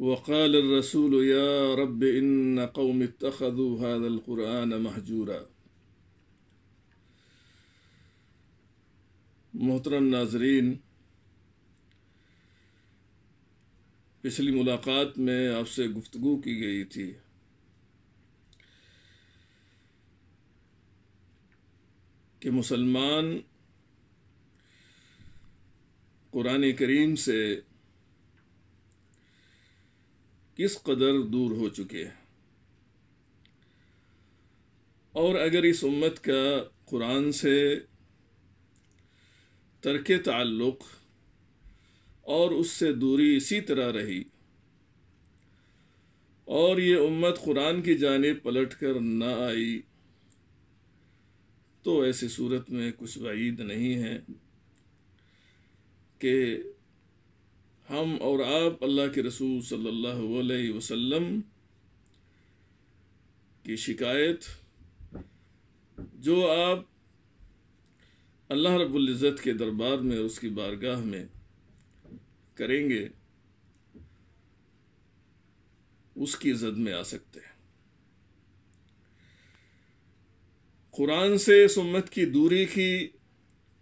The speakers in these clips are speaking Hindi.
وقال الرسول يا رب إن قوم اتخذوا هذا القرآن محجورا मोहतरम नाजरीन पिछली मुलाकात में आपसे गुफ्तगु की गई थी कि मुसलमान कुरान करीम से किस कदर दूर हो चुके हैं और अगर इस उम्मत का कुरान से तर्क ताल्लुक़ और उससे दूरी इसी तरह रही और ये उम्मत कुरान की जानब पलट कर ना आई तो ऐसी सूरत में कुछ वईद नहीं है कि हम और आप अल्लाह के रसूल सल्लल्लाहु अलैहि वसल्लम की शिकायत जो आप अल्लाह इज़्ज़त के दरबार में और उसकी बारगाह में करेंगे उसकी जद में आ सकते हैं कुरान से सुम्मत की दूरी की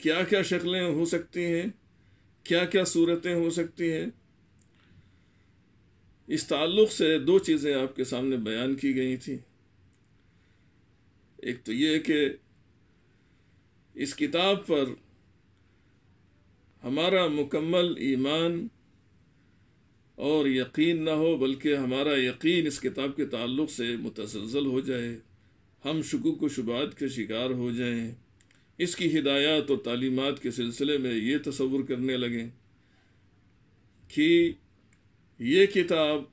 क्या क्या शक्लें हो सकती हैं क्या क्या सूरतें हो सकती हैं इस ताल्लुक़ से दो चीज़ें आपके सामने बयान की गई थी एक तो ये कि इस किताब पर हमारा मुकम्मल ईमान और यकीन ना हो बल्कि हमारा यकीन इस किताब के ताल्लुक़ से मुतसलसल हो जाए हम शकुक व शुबात के शिकार हो जाएं इसकी हिदायत और तालीमत के सिलसिले में ये तस्वुर करने लगें कि ये किताब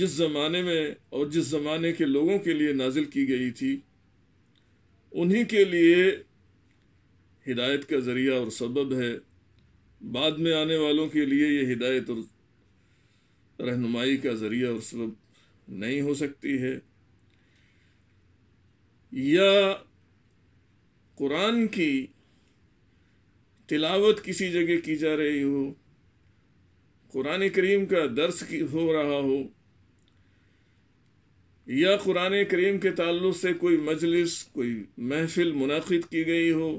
जिस ज़माने में और जिस ज़माने के लोगों के लिए नाजिल की गई थी उन्हीं के लिए हिदायत का ज़रिया और सबब है बाद में आने वालों के लिए ये हिदायत और रहनुमाई का ज़रिया और सबब नहीं हो सकती है या कुरान की तिलावत किसी जगह की जा रही हो कुरान करीम का दर्स हो रहा हो या कुरान करीम के ताल्लुक से कोई मजलिस कोई महफिल मुनद की गई हो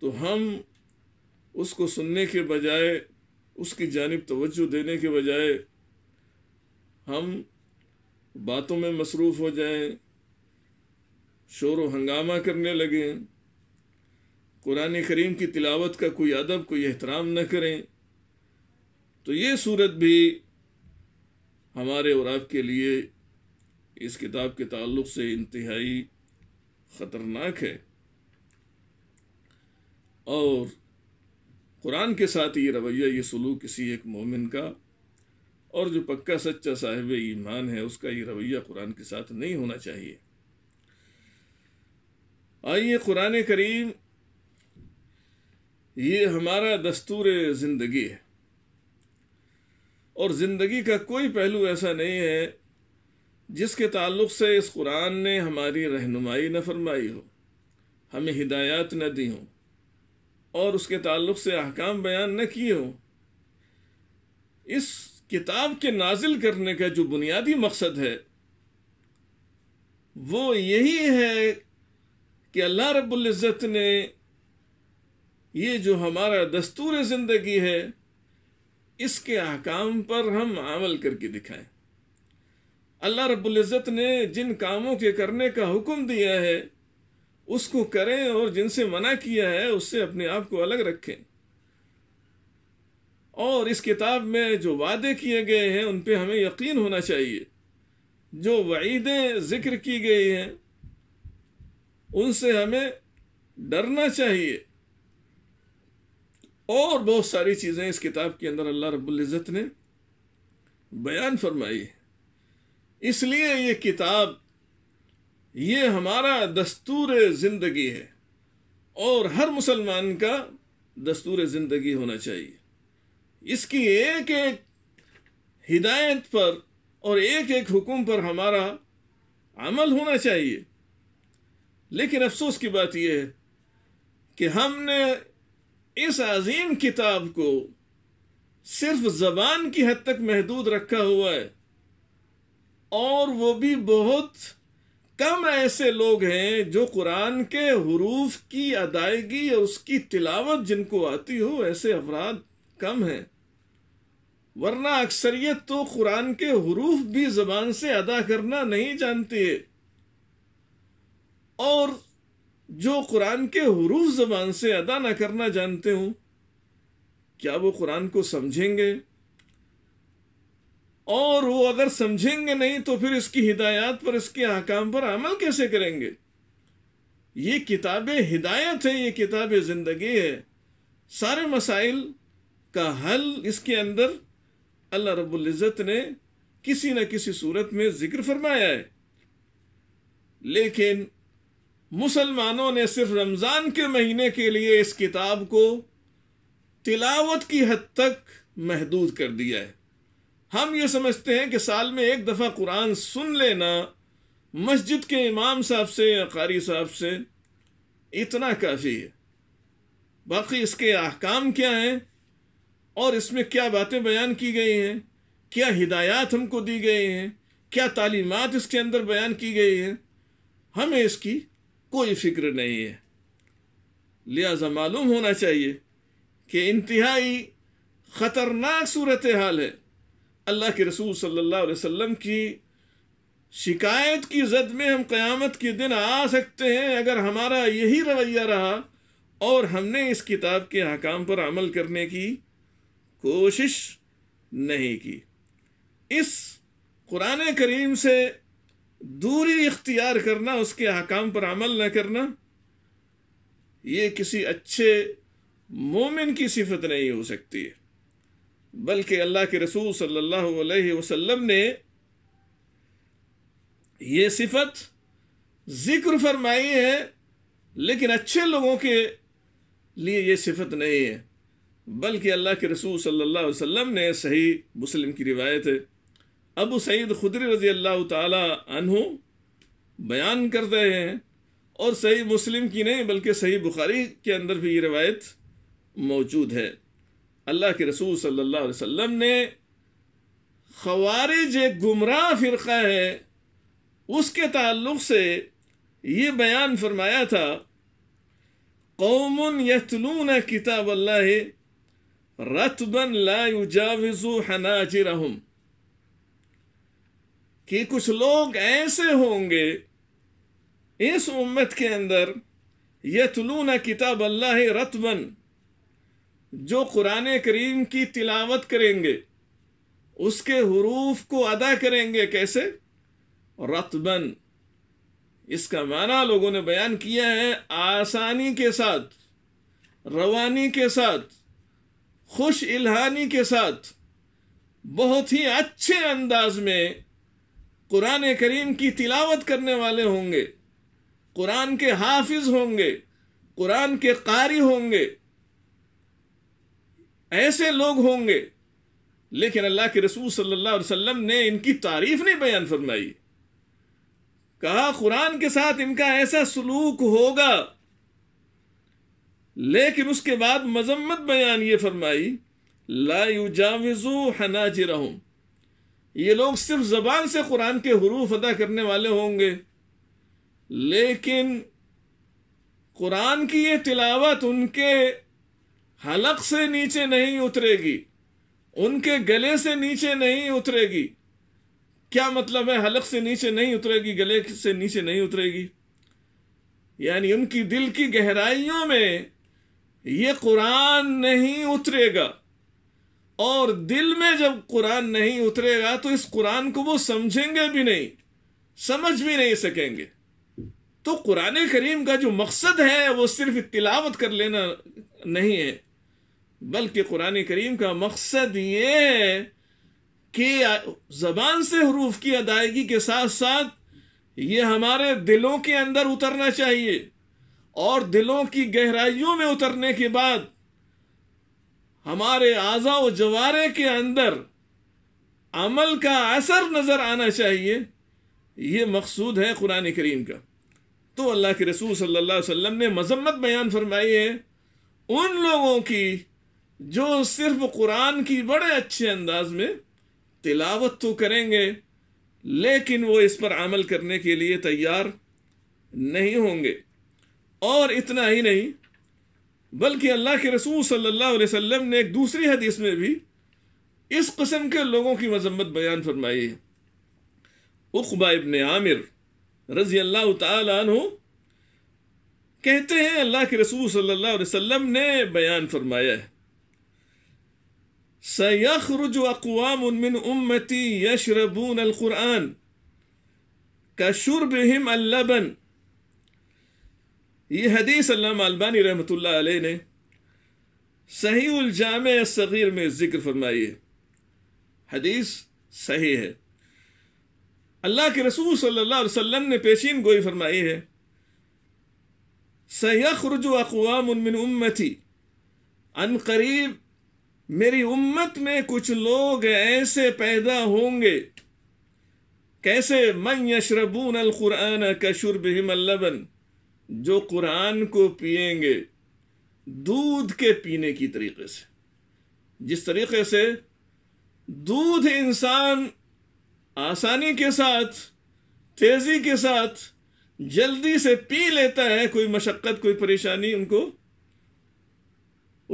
तो हम उसको सुनने के बजाय उसकी जानब तवज्जो देने के बजाय हम बातों में मसरूफ़ हो जाएं शोर व हंगामा करने लगे कुरान करीम की तिलावत का कोई अदब कोई एहतराम न करें तो ये सूरत भी हमारे और आपके लिए इस किताब के ताल्लुक से इंतहाई ख़तरनाक है और कुरान के साथ ये रवैया ये सलूक किसी एक मोमिन का और जो पक्का सच्चा साहिब ईमान है उसका ये रवैया कुरान के साथ नहीं होना चाहिए आइए कुरान करीम ये हमारा दस्तूर ज़िंदगी है और ज़िंदगी का कोई पहलू ऐसा नहीं है जिसके ताल्लुक से इस कुरान ने हमारी रहनुमाई न फरमाई हो हमें हिदायत न दी हो और उसके ताल्लुक से अहकाम बयान न किए हों इस किताब के नाजिल करने का जो बुनियादी मकसद है वो यही है कि अल्लाह रब्ज़त ने ये जो हमारा दस्तूर ज़िंदगी है इसके अहकाम पर हम अमल करके दिखाएं अल्लाह इज़्ज़त ने जिन कामों के करने का हुक्म दिया है उसको करें और जिनसे मना किया है उससे अपने आप को अलग रखें और इस किताब में जो वादे किए गए हैं उन पे हमें यकीन होना चाहिए जो वईदें जिक्र की गई हैं उनसे हमें डरना चाहिए और बहुत सारी चीज़ें इस किताब के अंदर अल्लाह रबुल्ज़त ने बयान फरमाई है इसलिए ये किताब ये हमारा दस्तूर ज़िंदगी है और हर मुसलमान का दस्तूर ज़िंदगी होना चाहिए इसकी एक एक हिदायत पर और एक एक हुक्म पर हमारा अमल होना चाहिए लेकिन अफसोस की बात यह है कि हमने इस अजीम किताब को सिर्फ जबान की हद तक महदूद रखा हुआ है और वो भी बहुत कम ऐसे लोग हैं जो कुरान के हरूफ की अदायगी और उसकी तिलावत जिनको आती हो ऐसे अफराद कम हैं वरना अक्सरियत तो कुरान के हरूफ भी जबान से अदा करना नहीं जानती है और जो कुरान के हरूफ जबान से अदा ना करना जानते हों क्या वो कुरान को समझेंगे और वो अगर समझेंगे नहीं तो फिर इसकी हिदायत पर इसके अहकाम पर अमल कैसे करेंगे ये किताब हिदायत है ये किताब ज़िंदगी है सारे मसाइल का हल इसके अंदर अल्लाह रबुल्जत ने किसी न किसी सूरत में जिक्र फरमाया है लेकिन मुसलमानों ने सिर्फ रमज़ान के महीने के लिए इस किताब को तिलावत की हद तक महदूद कर दिया है हम ये समझते हैं कि साल में एक दफ़ा कुरान सुन लेना मस्जिद के इमाम साहब से या कारी साहब से इतना काफ़ी है बाकी इसके अहकाम क्या हैं और इसमें क्या बातें बयान की गई हैं क्या हिदायत हमको दी गई हैं क्या तालीमत इसके अंदर बयान की गई हैं हमें इसकी कोई फिक्र नहीं है लिहाजा मालूम होना चाहिए कि इंतहाई ख़तरनाक सूरत हाल है अल्लाह के रसूल सल्लल्लाहु अलैहि वसल्लम की शिकायत की जद में हम क़यामत के दिन आ सकते हैं अगर हमारा यही रवैया रहा और हमने इस किताब के अहकाम पर अमल करने की कोशिश नहीं की इस कुरान करीम से दूरी इख्तियार करना उसके हकाम पर अमल न करना ये किसी अच्छे मोमिन की सिफत नहीं हो सकती है बल्कि अल्लाह के रसूल सल्लल्लाहु अलैहि वसल्लम ने यह सिफत जिक्र फरमाई है लेकिन अच्छे लोगों के लिए ये सिफत नहीं है बल्कि अल्लाह के रसूल सल्लल्लाहु अलैहि वसल्लम ने सही मुस्लिम की रिवायत है अबू सईद खुदरी रजी अल्लाह तहों बयान कर रहे हैं और सही मुस्लिम की नहीं बल्कि सही बुखारी के अंदर भी ये रवायत मौजूद है अल्लाह के रसूल सल्लल्लाहु अलैहि वसल्लम ने खवारिज एक गुमराह फिर है उसके ताल्लुक से ये बयान फरमाया था कौम यून किताब अल्लाह रतबन ला युजाविजु हनाजिरहम कि कुछ लोग ऐसे होंगे इस उम्मत के अंदर यह न किताब अल्लाह रतबन जो कुरान करीम की तिलावत करेंगे उसके हरूफ को अदा करेंगे कैसे रतबन इसका माना लोगों ने बयान किया है आसानी के साथ रवानी के साथ खुश इल्हानी के साथ बहुत ही अच्छे अंदाज में कुरान करीम की तिलावत करने वाले होंगे कुरान के हाफिज होंगे कुरान के कारी होंगे ऐसे लोग होंगे लेकिन अल्लाह के रसूल सल्लल्लाहु अलैहि वसल्लम ने इनकी तारीफ नहीं बयान फरमाई कहा कुरान के साथ इनका ऐसा सलूक होगा लेकिन उसके बाद मजम्मत बयान ये फरमाई ला युजाविजू हनाजिरहुम ये लोग सिर्फ ज़बान से कुरान के हरूफ अदा करने वाले होंगे लेकिन कुरान की ये तिलावत उनके हलक से नीचे नहीं उतरेगी उनके गले से नीचे नहीं उतरेगी क्या मतलब है हलक से नीचे नहीं उतरेगी गले से नीचे नहीं उतरेगी यानी उनकी दिल की गहराइयों में ये कुरान नहीं उतरेगा और दिल में जब कुरान नहीं उतरेगा तो इस कुरान को वो समझेंगे भी नहीं समझ भी नहीं सकेंगे तो कुरान करीम का जो मकसद है वो सिर्फ तिलावत कर लेना नहीं है बल्कि कुरान करीम का मकसद ये है कि जबान से हरूफ की अदायगी के साथ साथ ये हमारे दिलों के अंदर उतरना चाहिए और दिलों की गहराइयों में उतरने के बाद हमारे आजा व जवारे के अंदर अमल का असर नज़र आना चाहिए यह मकसूद है कुरान करीम का तो अल्लाह के रसूल सल्लल्लाहु अलैहि वसल्लम ने मजम्मत बयान फरमाई है उन लोगों की जो सिर्फ कुरान की बड़े अच्छे अंदाज में तिलावत तो करेंगे लेकिन वो इस पर अमल करने के लिए तैयार नहीं होंगे और इतना ही नहीं बल्कि अल्लाह के रसूल सल्लल्लाहु अलैहि वसल्लम ने एक दूसरी हदीस में भी इस कस्म के लोगों की मजम्मत बयान फरमाई है उकबा इबन आमिर रजी अल्लाह तु कहते हैं अल्लाह के रसूल सल्लल्लाहु अलैहि वसल्लम ने बयान फरमाया है सयखरुज अकवाम मिन उम्मती यशरबून अलकुरान का शुरब हिम अल्लाबन ये हदीस अल्लाबानी रहमत ने सही उलजाम सग़ीर में जिक्र फरमाई है हदीस सही है अल्लाह के रसूल सल्लल्लाहु अलैहि वसल्लम ने पेशीन गोई फरमाई है सयखरज अकवाम मिन उम्मती अन करीब मेरी उम्मत में कुछ लोग ऐसे पैदा होंगे कैसे मन यशरबून अलकुरान कशुरबन जो कुरान को पिएंगे दूध के पीने की तरीके से जिस तरीके से दूध इंसान आसानी के साथ तेजी के साथ जल्दी से पी लेता है कोई मशक्क़त कोई परेशानी उनको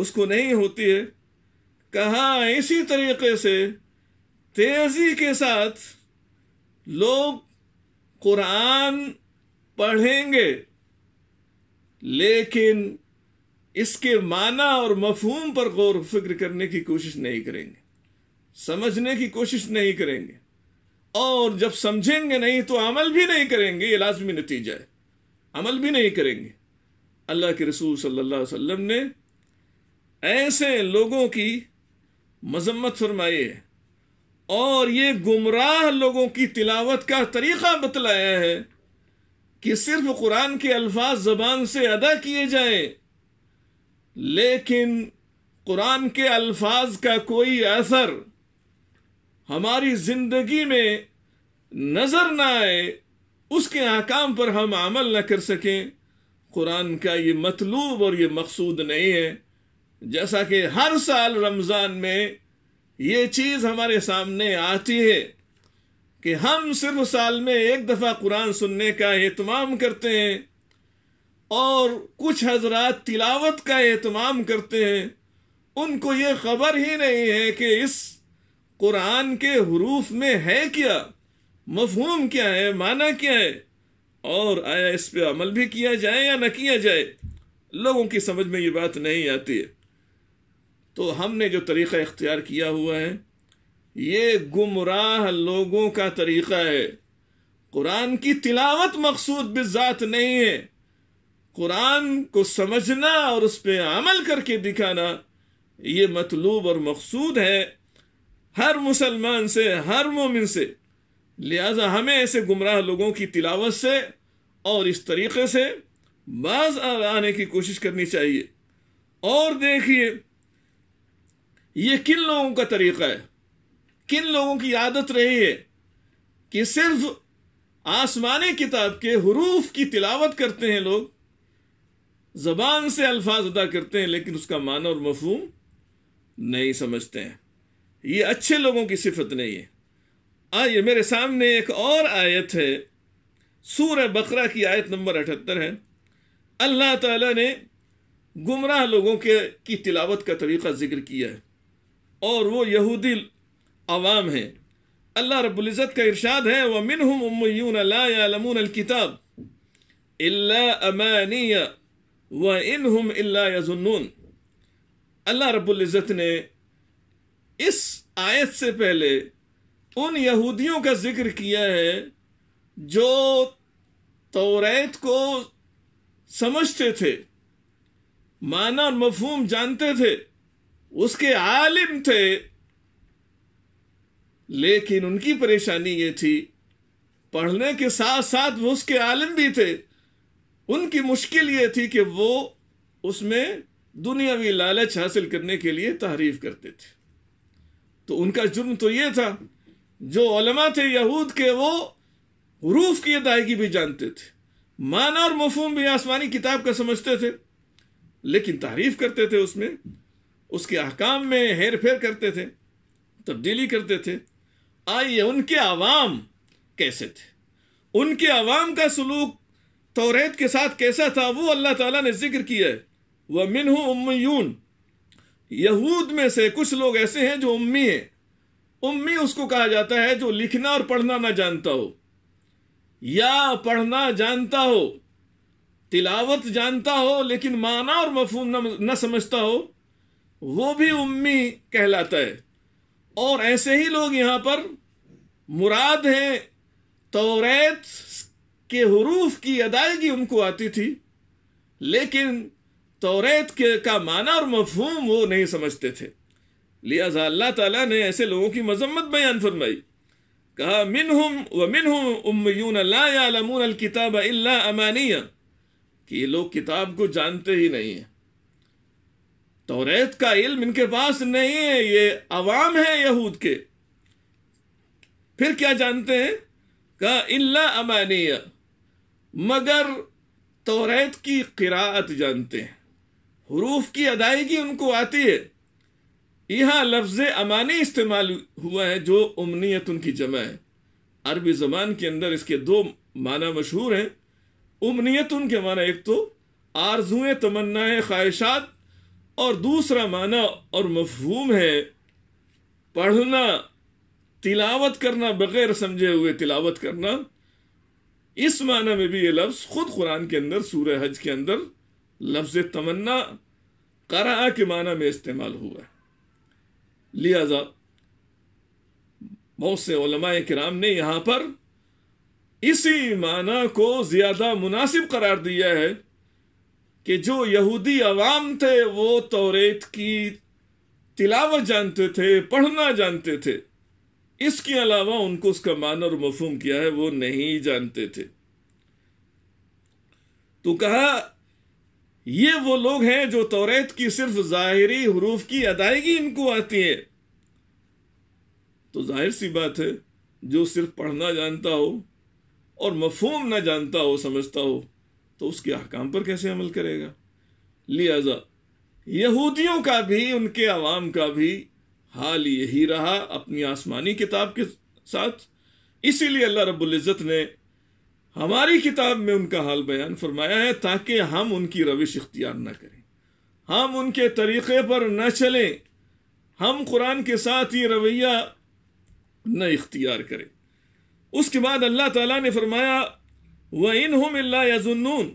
उसको नहीं होती है कहा इसी तरीके से तेजी के साथ लोग कुरान पढ़ेंगे लेकिन इसके माना और मफहूम पर गौर फिक्र करने की कोशिश नहीं करेंगे समझने की कोशिश नहीं करेंगे और जब समझेंगे नहीं तो अमल भी नहीं करेंगे ये लाजमी नतीजा है अमल भी नहीं करेंगे अल्लाह के रसूल सल्लल्लाहु अलैहि वसल्लम ने ऐसे लोगों की मजम्मत फरमाई है और ये गुमराह लोगों की तिलावत का तरीक़ा बतलाया है कि सिर्फ कुरान के अल्फाज जबान से अदा किए जाएं लेकिन कुरान के अल्फाज का कोई असर हमारी ज़िंदगी में नज़र ना आए उसके आकाम पर हम अमल न कर सकें कुरान का ये मतलूब और ये मकसूद नहीं है जैसा कि हर साल रमज़ान में ये चीज़ हमारे सामने आती है कि हम सिर्फ साल में एक दफ़ा कुरान सुनने का अहतमाम करते हैं और कुछ हजरात तिलावत का अहतमाम करते हैं उनको ये खबर ही नहीं है कि इस कुरान के हरूफ में है क्या मफहूम क्या है माना क्या है और आया इस पे अमल भी किया जाए या न किया जाए लोगों की समझ में ये बात नहीं आती है तो हमने जो तरीक़ा इख्तियार किया हुआ है ये गुमराह लोगों का तरीका है कुरान की तिलावत मकसूद बिजात नहीं है कुरान को समझना और उस पर अमल करके दिखाना ये मतलूब और मकसूद है हर मुसलमान से हर मोमिन से लिहाजा हमें ऐसे गुमराह लोगों की तिलावत से और इस तरीके से बाज आने की कोशिश करनी चाहिए और देखिए ये किन लोगों का तरीका है किन लोगों की आदत रही है कि सिर्फ आसमानी किताब के हरूफ की तिलावत करते हैं लोग जबान से अल्फाज अदा करते हैं लेकिन उसका मान और मफहूम नहीं समझते हैं ये अच्छे लोगों की सिफत नहीं है आइए मेरे सामने एक और आयत है सूर बकरा की आयत नंबर अठहत्तर है अल्लाह ताला ने गुमराह लोगों के की तिलावत का तरीक़ा जिक्र किया है और वो यहूदी आवाम है अल्लाह रबुल्ज़त का इरशाद है व मिन उमयून अलामून अलकिताब अमानिया व इन हम अल्लाह रबुल्ज़त ने इस आयत से पहले उन यहूदियों का जिक्र किया है जो तोरेत को समझते थे माना और मफहूम जानते थे उसके आलिम थे लेकिन उनकी परेशानी ये थी पढ़ने के साथ साथ वो उसके आलम भी थे उनकी मुश्किल ये थी कि वो उसमें दुनियावी लालच हासिल करने के लिए तारीफ करते थे तो उनका जुर्म तो ये था जो ओलमा थे यहूद के वो हरूफ की अदायगी भी जानते थे माना और मफहम भी आसमानी किताब का समझते थे लेकिन तारीफ करते थे उसमें उसके अहकाम में हेर फेर करते थे तब्दीली करते थे आइए उनके आवाम कैसे थे उनके आवाम का सलूक तोरेत के साथ कैसा था वो अल्लाह ताला ने जिक्र किया है वह मिनह उमयून यहूद में से कुछ लोग ऐसे हैं जो उम्मी हैं उम्मी उसको कहा जाता है जो लिखना और पढ़ना ना जानता हो या पढ़ना जानता हो तिलावत जानता हो लेकिन माना और मफहूम न, समझता हो वो भी उम्मी कहलाता है और ऐसे ही लोग यहाँ पर मुराद है तोरेत के हरूफ की अदायगी उनको आती थी लेकिन तोरेत के का माना और मफहूम वो नहीं समझते थे लिहाजा अल्लाह ताला ने ऐसे लोगों की मजम्मत बयान फरमाई कहा मिन हम व मिन हम उमयून लामून किताब अमानिया कि ये लोग किताब को जानते ही नहीं हैं तोरेत का इल्म इनके पास नहीं है ये अवाम है यहूद के फिर क्या जानते हैं का इल्ला अमानिया मगर तोरेत की किरात जानते हैं हरूफ की अदायगी उनको आती है यहां लफ्ज़ अमानी इस्तेमाल हुआ है जो उमनीत उनकी जमा है अरबी ज़बान के अंदर इसके दो माना मशहूर हैं उमनियत उनके माना एक तो आरजुए तमन्नाए ख्वाहिशात और दूसरा माना और मफहूम है पढ़ना तिलावत करना बगैर समझे हुए तिलावत करना इस माना में भी ये लफ्ज़ खुद कुरान के अंदर सूर हज के अंदर लफ्ज़ तमन्ना करा के माना में इस्तेमाल हुआ है लिहाजा बहुत से कराम ने यहां पर इसी माना को ज़्यादा मुनासिब करार दिया है कि जो यहूदी अवाम थे वो तौरेत की तिलावत जानते थे पढ़ना जानते थे इसके अलावा उनको उसका मान और मफहम किया है वो नहीं जानते थे तो कहा ये वो लोग हैं जो तौरेत की सिर्फ जाहिरी हरूफ की अदायगी इनको आती है तो जाहिर सी बात है जो सिर्फ पढ़ना जानता हो और मफहम ना जानता हो समझता हो तो उसके अहकाम पर कैसे अमल करेगा लिहाजा यहूदियों का भी उनके आवाम का भी हाल यही रहा अपनी आसमानी किताब के साथ इसीलिए अल्लाह रब्ज़त ने हमारी किताब में उनका हाल बयान फरमाया है ताकि हम उनकी रविश इख्तियार न करें हम उनके तरीक़े पर न चलें हम कुरान के साथ ये रवैया न इख्तियार करें उसके बाद अल्लाह ताला ने फरमाया व इन हम यजुन्नून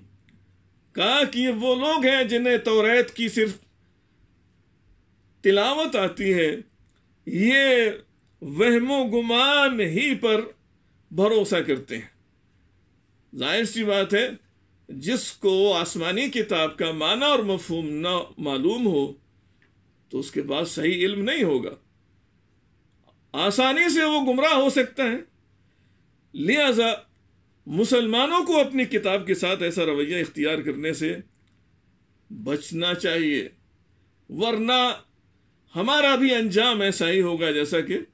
कहा कि ये वो लोग हैं जिन्हें तोरेत की सिर्फ तिलावत आती है ये वहमो गुमान ही पर भरोसा करते हैं जाहिर सी बात है जिसको आसमानी किताब का माना और मफहम ना मालूम हो तो उसके पास सही इल्म नहीं होगा आसानी से वो गुमराह हो सकता है लिहाजा मुसलमानों को अपनी किताब के साथ ऐसा रवैया इख्तियार करने से बचना चाहिए वरना हमारा भी अंजाम ऐसा ही होगा जैसा कि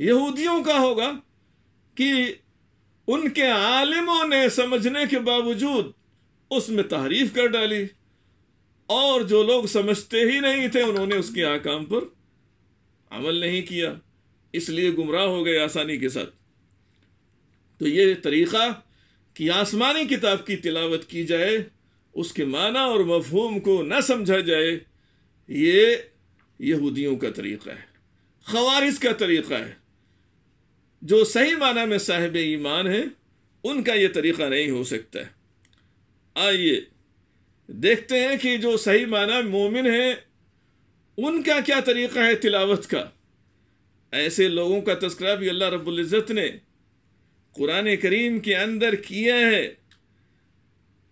यहूदियों का होगा कि उनके आलिमों ने समझने के बावजूद उसमें तारीफ कर डाली और जो लोग समझते ही नहीं थे उन्होंने उसके आकाम पर अमल नहीं किया इसलिए गुमराह हो गए आसानी के साथ तो ये तरीक़ा कि आसमानी किताब की तिलावत की जाए उसके माना और मफहूम को न समझा जाए ये यहूदियों का तरीक़ा है खवारिज का तरीक़ा है जो सही माना में साहिब ईमान है उनका ये तरीक़ा नहीं हो सकता आइए देखते हैं कि जो सही माना मोमिन है उनका क्या तरीक़ा है तिलावत का ऐसे लोगों का तस्करा भी अल्लाह रब्ज़त ने कुरान करीम के अंदर किया है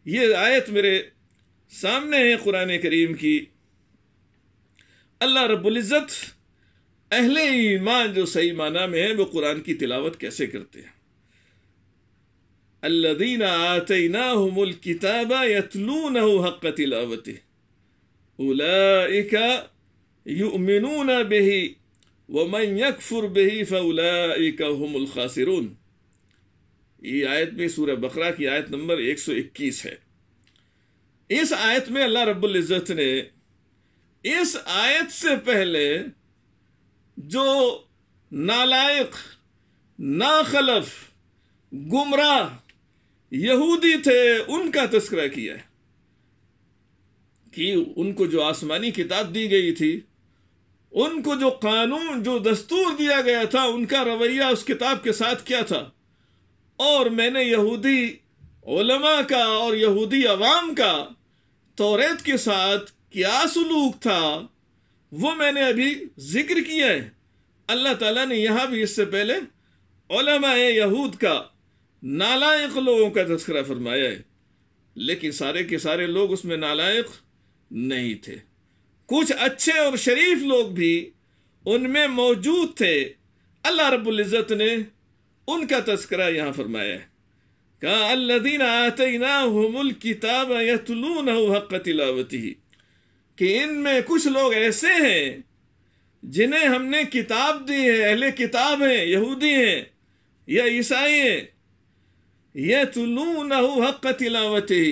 ये आयत मेरे सामने है कुरान करीम की अल्लाह रबुल्ज़त अहले ईमान जो सही माना में है वो कुरान की तिलावत कैसे करते हैं अल्लादीन आतना हमल किताबा यतलून हक तिलावत उलाइका युमिनून बेही वमन यकफुर बेही फ़लाइका हमल खासिरून ये आयत में सूर्य बकरा की आयत नंबर 121 है इस आयत में अल्लाह रब्बुल इज़्ज़त ने इस आयत से पहले जो नालायक नाखलफ गुमराह यहूदी थे उनका तस्करा किया है कि उनको जो आसमानी किताब दी गई थी उनको जो कानून जो दस्तूर दिया गया था उनका रवैया उस किताब के साथ क्या था और मैंने यहूदी ओलमा का और यहूदी अवाम का तोरेत के साथ क्या सलूक था वो मैंने अभी जिक्र किया है अल्लाह ताला ने यहाँ भी इससे पहले यहूद का नालायक लोगों का तस्करा फरमाया है लेकिन सारे के सारे लोग उसमें नालायक नहीं थे कुछ अच्छे और शरीफ लोग भी उनमें मौजूद थे अल्लाह रबुल्ज़त ने उनका तस्करा यहाँ फरमाया है कहा अल्लादीन आतना किताब यतलून हक तिलावती कि इनमें कुछ लोग ऐसे हैं जिन्हें हमने किताब दी है अहले किताब है यहूदी हैं या ईसाई हैं यह तुलू न हो हक तिलावत ही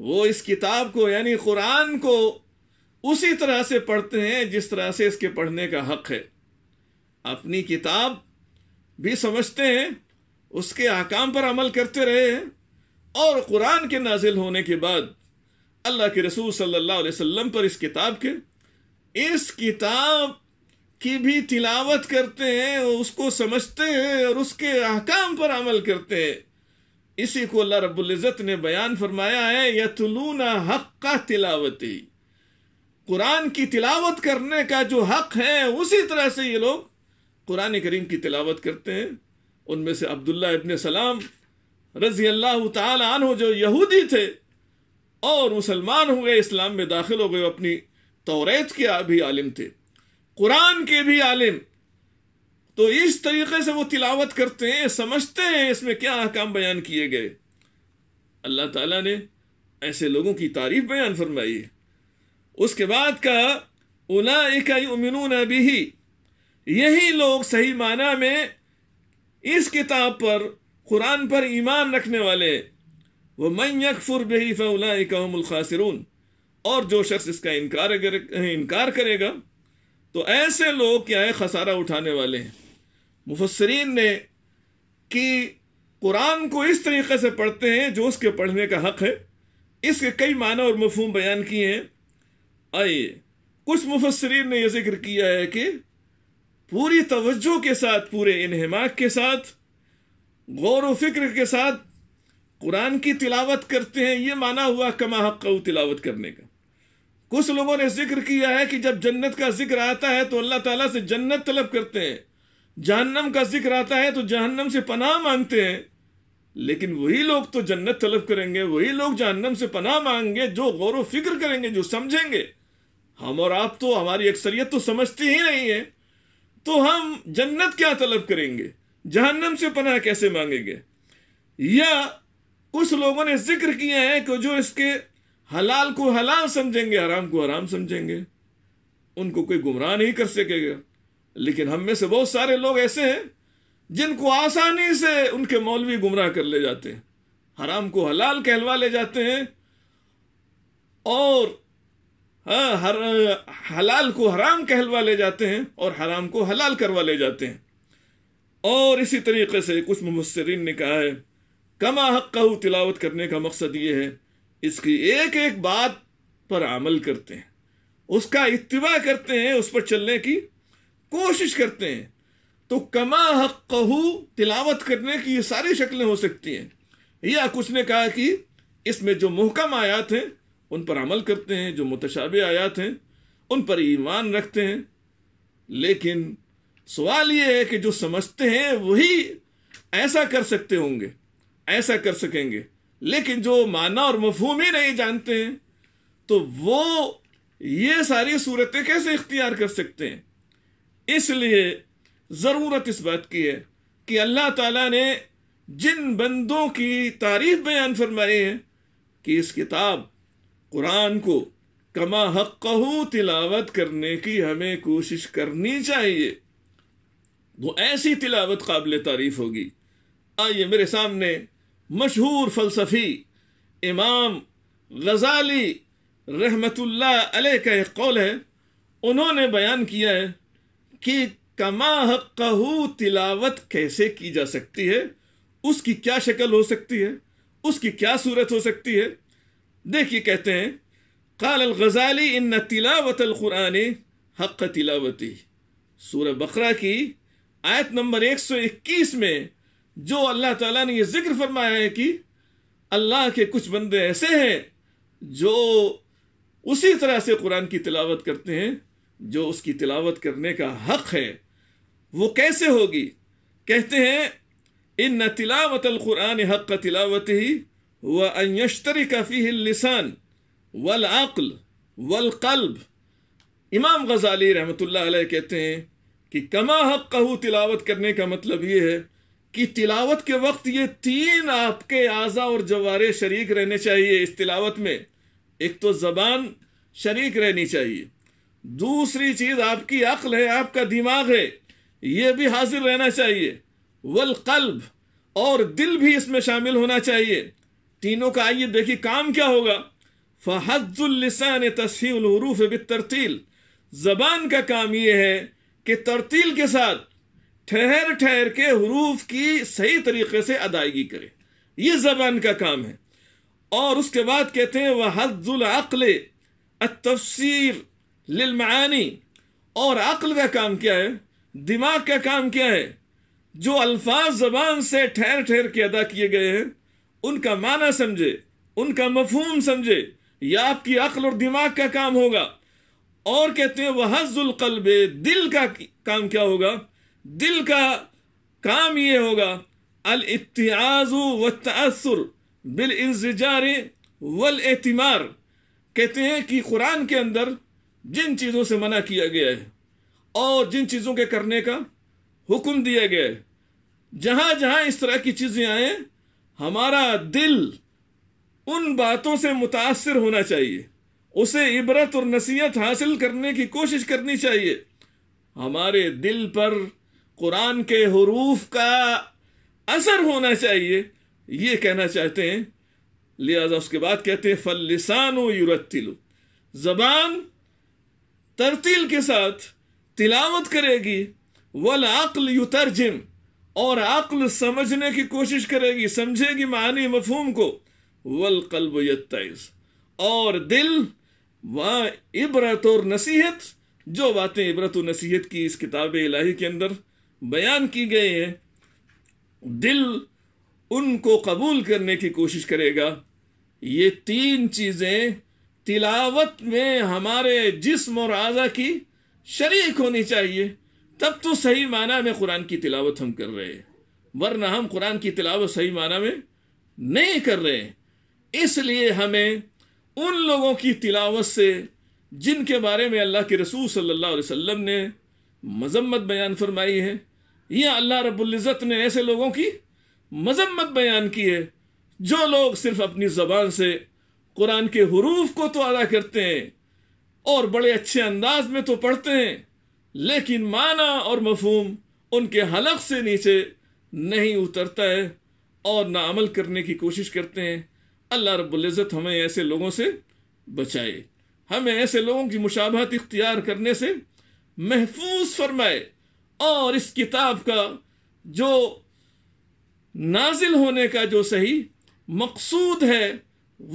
वो इस किताब को यानी कुरान को उसी तरह से पढ़ते हैं जिस तरह से इसके पढ़ने का हक है अपनी किताब भी समझते हैं उसके अहकाम पर अमल करते रहे हैं और कुरान के नाजिल होने के बाद अल्लाह के रसूल सल्लल्लाहु अलैहि वसल्लम पर इस किताब के इस किताब की भी तिलावत करते हैं उसको समझते हैं और उसके अहकाम पर अमल करते हैं इसी को अल्लाह रबुल्जत ने बयान फरमाया है यतलूना हक का तिलावती कुरान की तिलावत करने का जो हक है उसी तरह से ये लोग कुरान करीम की तिलावत करते हैं उनमें से अब्दुल्ला इबन सलाम रजी अल्लाह तन जो यहूदी थे और मुसलमान हो गए इस्लाम में दाखिल हो गए अपनी तौरेत के भी आलिम थे कुरान के भी आलिम तो इस तरीके से वो तिलावत करते हैं समझते हैं इसमें क्या अहकाम बयान किए गए अल्लाह ताला ने ऐसे लोगों की तारीफ बयान फरमाई है उसके बाद का उला इकाई उमिन भी यही लोग सही माना में इस किताब पर कुरान पर ईमान रखने वाले हैं वह मैं यकफुर बही फ़लाए कहमुलखासरून और जो शख्स इसका इनकार अगर इनकार करेगा तो ऐसे लोग क्या है खसारा उठाने वाले हैं मुफसरीन ने कि कुरान को इस तरीके से पढ़ते हैं जो उसके पढ़ने का हक है इसके कई माना और मफहम बयान किए हैं आइए कुछ मुफसरीन ने यह जिक्र किया है कि पूरी तवज्जो के साथ पूरे इनहमाक के साथ गौर व फिक्र के साथ कुरान की तिलावत करते हैं ये माना हुआ कमा हक तिलावत करने का कुछ लोगों ने जिक्र किया है कि जब जन्नत का जिक्र आता है तो अल्लाह ताला से जन्नत तलब करते हैं जहन्नम का जिक्र आता है तो जहन्नम से पनाह मांगते हैं लेकिन वही लोग तो जन्नत तलब करेंगे वही लोग जहन्नम से पनाह मांगेंगे जो गौर व फिक्र करेंगे जो समझेंगे हम और आप तो हमारी अक्सरियत तो समझती ही नहीं है तो हम जन्नत क्या तलब करेंगे जहन्नम से पनाह कैसे मांगेंगे या कुछ लोगों ने जिक्र किए हैं कि जो इसके हलाल को हलाल समझेंगे हराम को हराम समझेंगे उनको कोई गुमराह नहीं कर सकेगा लेकिन हम में से बहुत सारे लोग ऐसे हैं जिनको आसानी से उनके मौलवी गुमराह कर ले जाते हैं हराम को हलाल कहलवा ले जाते हैं और हाँ हर हलाल को हराम कहलवा ले जाते हैं और हराम को हलाल करवा ले जाते हैं और इसी तरीके से कुछ मुबसरीन ने कहा है कमा हक कहू तिलावत करने का मकसद ये है इसकी एक एक बात पर अमल करते हैं उसका इतवा करते हैं उस पर चलने की कोशिश करते हैं तो कमा हक तिलावत करने की ये सारी शक्लें हो सकती हैं या कुछ ने कहा कि इसमें जो मुहकम आयात हैं उन पर अमल करते हैं जो मुतशाबे आयात हैं उन पर ईमान रखते हैं लेकिन सवाल ये है कि जो समझते हैं वही ऐसा कर सकते होंगे ऐसा कर सकेंगे लेकिन जो माना और मफहूम ही नहीं जानते हैं तो वो ये सारी सूरतें कैसे इख्तियार कर सकते हैं इसलिए ज़रूरत इस बात की है कि अल्लाह ताला ने जिन बंदों की तारीफ बयान फरमाई है कि इस किताब कुरान को कमा हक़ू तिलावत करने की हमें कोशिश करनी चाहिए वो ऐसी तिलावत काबिल तारीफ होगी आइए मेरे सामने मशहूर फलसफी इमाम गजाली रहमतुल्लाह अलह का एक कौल है उन्होंने बयान किया है कि कमा हकहू तिलावत कैसे की जा सकती है उसकी क्या शक्ल हो सकती है उसकी क्या सूरत हो सकती है देखिए कहते हैं काल गजाली इन तिलावत अलकुरान हक तिलावती सूर बकरा की आयत नंबर 121 में जो अल्लाह ताला ने ये जिक्र फरमाया है कि अल्लाह के कुछ बंदे ऐसे हैं जो उसी तरह से कुरान की तिलावत करते हैं जो उसकी तिलावत करने का हक है वो कैसे होगी कहते हैं इन न तिलावत अलकुरान हक का तिलावत ही व अयशतरी काफ़ी लसान वल अक्ल वल कल्ब इमाम गजाली रहमत कहते हैं कि कमा हक कहू तिलावत करने का मतलब ये है कि तिलावत के वक्त ये तीन आपके आज़ा और जवारे शरीक रहने चाहिए इस तिलावत में एक तो ज़बान शरीक रहनी चाहिए दूसरी चीज़ आपकी अक्ल है आपका दिमाग है ये भी हाजिर रहना चाहिए वल कल्ब और दिल भी इसमें शामिल होना चाहिए तीनों का आइए देखिए काम क्या होगा फहदुल्लिसान तस्हीफ तरतील ज़बान का काम ये है कि तरतील के साथ ठहर ठहर के हरूफ की सही तरीके से अदायगी करे ये जबान का काम है और उसके बाद कहते हैं वह हजुल अक्ल तफसर लिलमानी और अक्ल का काम क्या है दिमाग का काम क्या है जो अल्फाज जबान से ठहर ठहर के अदा किए गए हैं उनका माना समझे उनका मफहूम समझे यह आपकी अक्ल और दिमाग का काम होगा और कहते हैं वह हजुल कल्ब दिल का काम क्या होगा दिल का काम ये होगा अल इतियाज़ु व तसर बिल इंजार वल एतमार कहते हैं कि कुरान के अंदर जिन चीज़ों से मना किया गया है और जिन चीज़ों के करने का हुक्म दिया गया है जहाँ जहाँ इस तरह की चीज़ें आए हमारा दिल उन बातों से मुतासर होना चाहिए उसे इबरत और नसीहत हासिल करने की कोशिश करनी चाहिए हमारे दिल पर कुरान के हरूफ का असर होना चाहिए यह कहना चाहते हैं लिहाजा उसके बाद कहते हैं फल लिसान युरतिलु जबान तरतील के साथ तिलावत करेगी वल अक्ल युतरजिम और अक्ल समझने की कोशिश करेगी समझेगी मानी मफहम को वल कल्ब यत्तज और दिल व इबरत और नसीहत जो बातें इबरत और नसीहत की इस किताब इलाही के अंदर बयान की गई है दिल उनको कबूल करने की कोशिश करेगा ये तीन चीज़ें तिलावत में हमारे जिस्म और आज़ा की शरीक होनी चाहिए तब तो सही माना में कुरान की तिलावत हम कर रहे हैं वरना हम कुरान की तिलावत सही माना में नहीं कर रहे हैं इसलिए हमें उन लोगों की तिलावत से जिनके बारे में अल्लाह के रसूल सल्लल्लाहु अलैहि वसल्लम ने मजम्मत बयान फरमाई है यह अल्लाह रबुल्ज़त ने ऐसे लोगों की मजम्मत बयान की है जो लोग सिर्फ अपनी ज़बान से कुरान के हरूफ को तो अदा करते हैं और बड़े अच्छे अंदाज में तो पढ़ते हैं लेकिन माना और मफहम उनके हलक से नीचे नहीं उतरता है और ना अमल करने की कोशिश करते हैं अल्लाह रबुल्जत हमें ऐसे लोगों से बचाए हमें ऐसे लोगों की मुशाबहत इख्तियार करने से महफूज फरमाए और इस किताब का जो नाजिल होने का जो सही मकसूद है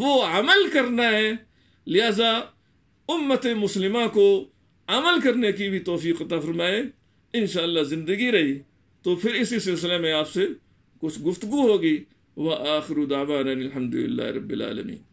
वो अमल करना है लिहाजा उम्मत मुसलिमा को अमल करने की भी तोफ़ी फरमाए इन ज़िंदगी रही तो फिर इसी सिलसिले में आपसे कुछ गुफ्तु होगी व आखिर दावा रबालमी